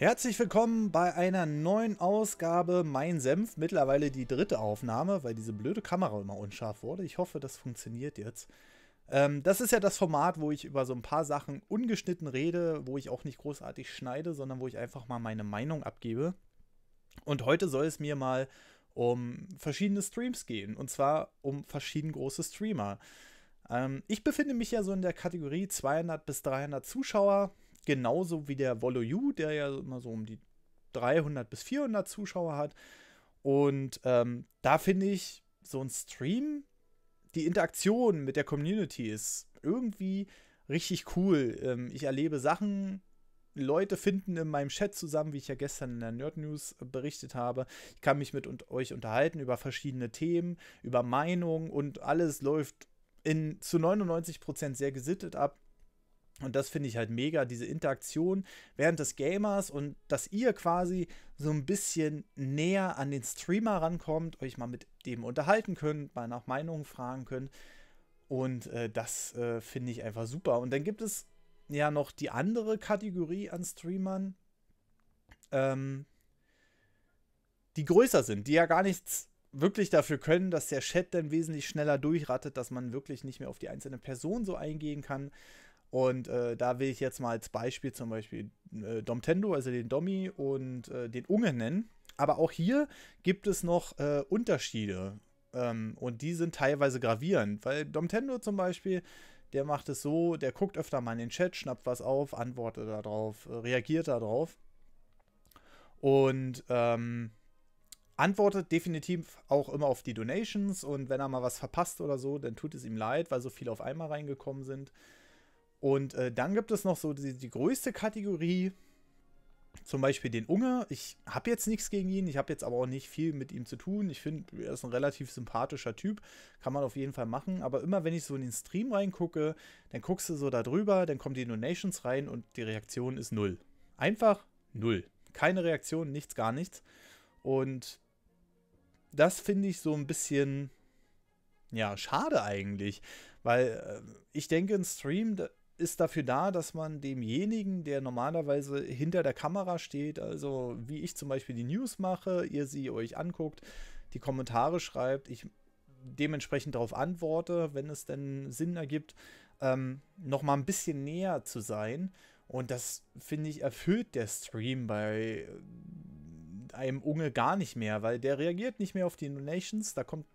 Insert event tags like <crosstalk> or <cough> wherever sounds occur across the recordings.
Herzlich willkommen bei einer neuen Ausgabe Mein Senf. Mittlerweile die dritte Aufnahme, weil diese blöde Kamera immer unscharf wurde. Ich hoffe, das funktioniert jetzt. Ähm, das ist ja das Format, wo ich über so ein paar Sachen ungeschnitten rede, wo ich auch nicht großartig schneide, sondern wo ich einfach mal meine Meinung abgebe. Und heute soll es mir mal um verschiedene Streams gehen. Und zwar um verschieden große Streamer. Ähm, ich befinde mich ja so in der Kategorie 200 bis 300 Zuschauer. Genauso wie der Volo der ja immer so um die 300 bis 400 Zuschauer hat. Und ähm, da finde ich so ein Stream, die Interaktion mit der Community ist irgendwie richtig cool. Ähm, ich erlebe Sachen, Leute finden in meinem Chat zusammen, wie ich ja gestern in der Nerd News berichtet habe. Ich kann mich mit und euch unterhalten über verschiedene Themen, über Meinungen und alles läuft in, zu 99% sehr gesittet ab. Und das finde ich halt mega, diese Interaktion während des Gamers und dass ihr quasi so ein bisschen näher an den Streamer rankommt, euch mal mit dem unterhalten könnt, mal nach Meinungen fragen könnt. Und äh, das äh, finde ich einfach super. Und dann gibt es ja noch die andere Kategorie an Streamern, ähm, die größer sind, die ja gar nichts wirklich dafür können, dass der Chat dann wesentlich schneller durchrattet, dass man wirklich nicht mehr auf die einzelne Person so eingehen kann, und äh, da will ich jetzt mal als Beispiel zum Beispiel äh, Domtendo, also den Domi und äh, den Unge nennen. Aber auch hier gibt es noch äh, Unterschiede. Ähm, und die sind teilweise gravierend, weil Domtendo zum Beispiel, der macht es so, der guckt öfter mal in den Chat, schnappt was auf, antwortet darauf, äh, reagiert darauf. Und ähm, antwortet definitiv auch immer auf die Donations und wenn er mal was verpasst oder so, dann tut es ihm leid, weil so viele auf einmal reingekommen sind. Und äh, dann gibt es noch so die, die größte Kategorie, zum Beispiel den Unge. Ich habe jetzt nichts gegen ihn, ich habe jetzt aber auch nicht viel mit ihm zu tun. Ich finde, er ist ein relativ sympathischer Typ, kann man auf jeden Fall machen. Aber immer wenn ich so in den Stream reingucke, dann guckst du so da drüber, dann kommen die Donations rein und die Reaktion ist null. Einfach null. Keine Reaktion, nichts, gar nichts. Und das finde ich so ein bisschen, ja, schade eigentlich. Weil äh, ich denke, ein Stream, ist dafür da, dass man demjenigen, der normalerweise hinter der Kamera steht, also wie ich zum Beispiel die News mache, ihr sie euch anguckt, die Kommentare schreibt, ich dementsprechend darauf antworte, wenn es denn Sinn ergibt, ähm, noch mal ein bisschen näher zu sein. Und das, finde ich, erfüllt der Stream bei äh, einem Unge gar nicht mehr, weil der reagiert nicht mehr auf die Donations, da kommt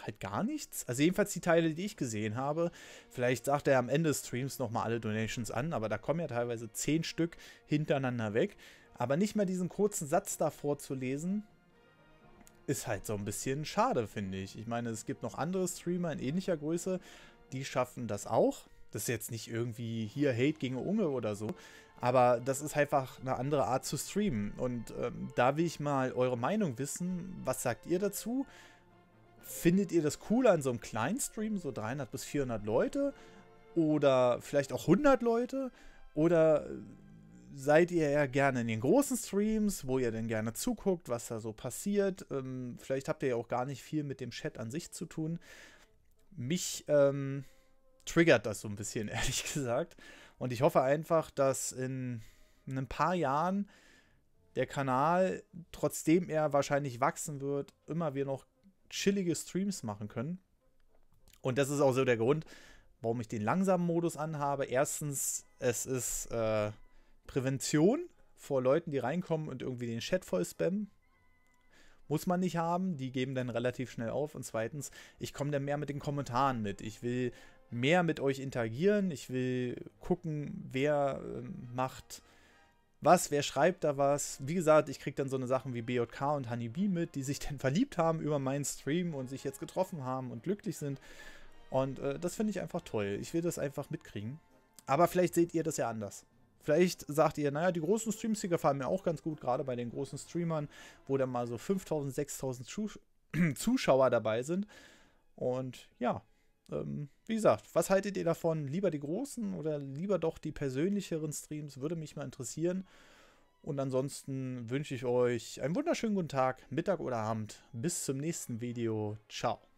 halt gar nichts. Also jedenfalls die Teile, die ich gesehen habe. Vielleicht sagt er am Ende des Streams nochmal alle Donations an, aber da kommen ja teilweise zehn Stück hintereinander weg. Aber nicht mal diesen kurzen Satz davor zu lesen, ist halt so ein bisschen schade, finde ich. Ich meine, es gibt noch andere Streamer in ähnlicher Größe, die schaffen das auch. Das ist jetzt nicht irgendwie hier Hate gegen Unge oder so, aber das ist einfach eine andere Art zu streamen. Und ähm, da will ich mal eure Meinung wissen. Was sagt ihr dazu? Findet ihr das cool an so einem kleinen Stream, so 300 bis 400 Leute? Oder vielleicht auch 100 Leute? Oder äh, seid ihr ja gerne in den großen Streams, wo ihr denn gerne zuguckt, was da so passiert? Ähm, vielleicht habt ihr ja auch gar nicht viel mit dem Chat an sich zu tun. Mich ähm, triggert das so ein bisschen, <laughs> ehrlich gesagt. Und ich hoffe einfach, dass in, in ein paar Jahren der Kanal, trotzdem er wahrscheinlich wachsen wird, immer wieder noch chillige Streams machen können. Und das ist auch so der Grund, warum ich den langsamen Modus anhabe. Erstens, es ist äh, Prävention vor Leuten, die reinkommen und irgendwie den Chat voll spammen. Muss man nicht haben, die geben dann relativ schnell auf. Und zweitens, ich komme dann mehr mit den Kommentaren mit. Ich will mehr mit euch interagieren. Ich will gucken, wer äh, macht was, wer schreibt da was. Wie gesagt, ich kriege dann so eine Sachen wie BJK und Honeybee mit, die sich <laughs> dann verliebt haben über meinen Stream und sich jetzt getroffen haben und glücklich sind. Und äh, das finde ich einfach toll. Ich will das einfach mitkriegen. Aber vielleicht seht ihr das ja anders. Vielleicht sagt ihr, naja, die großen Streams, hier gefallen mir auch ganz gut, gerade bei den großen Streamern, wo dann mal so 5000, 6000 <clears throat> Zuschauer dabei sind. Und ja, ähm, wie gesagt, was haltet ihr davon? Lieber die großen oder lieber doch die persönlicheren Streams? Würde mich mal interessieren. Und ansonsten wünsche ich euch einen wunderschönen guten Tag, Mittag oder Abend. Bis zum nächsten Video. Ciao.